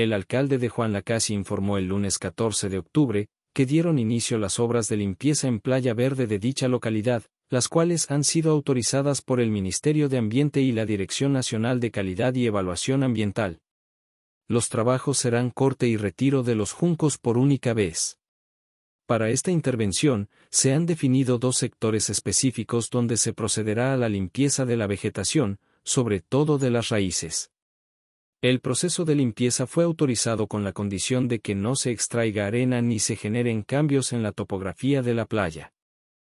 El alcalde de Juan Lacasi informó el lunes 14 de octubre que dieron inicio las obras de limpieza en Playa Verde de dicha localidad, las cuales han sido autorizadas por el Ministerio de Ambiente y la Dirección Nacional de Calidad y Evaluación Ambiental. Los trabajos serán corte y retiro de los juncos por única vez. Para esta intervención, se han definido dos sectores específicos donde se procederá a la limpieza de la vegetación, sobre todo de las raíces. El proceso de limpieza fue autorizado con la condición de que no se extraiga arena ni se generen cambios en la topografía de la playa.